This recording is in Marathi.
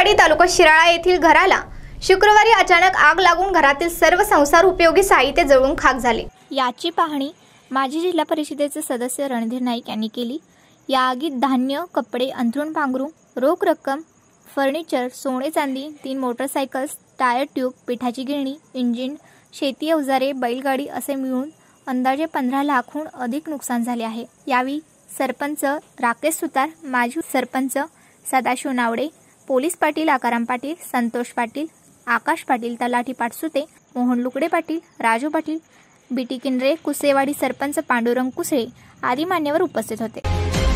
विसरवाडी तालुका शिराळा येथील घराला शुक्रवारी अचानक आग लागून घरातील सर्व संसार उपयोगी साहित्य जळून खाक झाले याची पाहणी माजी जिल्हा परिषदेचे सदस्य रणधीर नाईक यांनी केली या आगीत धान्य कपडे अंथरूण पांघरू रोख रक्कम फर्निचर सोने चांदी तीन मोटरसायकल्स टायर ट्यूब पिठाची गिरणी इंजिन शेती अवजारे बैलगाडी असे मिळून अंदाजे पंधरा लाखहून अधिक नुकसान झाले आहे यावेळी सरपंच राकेश सुतार माजी सरपंच सदाशिव नावडे पोलीस पाटील आकाराम पाटील संतोष पाटील आकाश पाटील तलाठी पाटसुते मोहन लुकडे पाटील राजू पाटील बीटी किनरे कुसेवाडी सरपंच पांडुरंग कुसळे आदी मान्यवर उपस्थित होते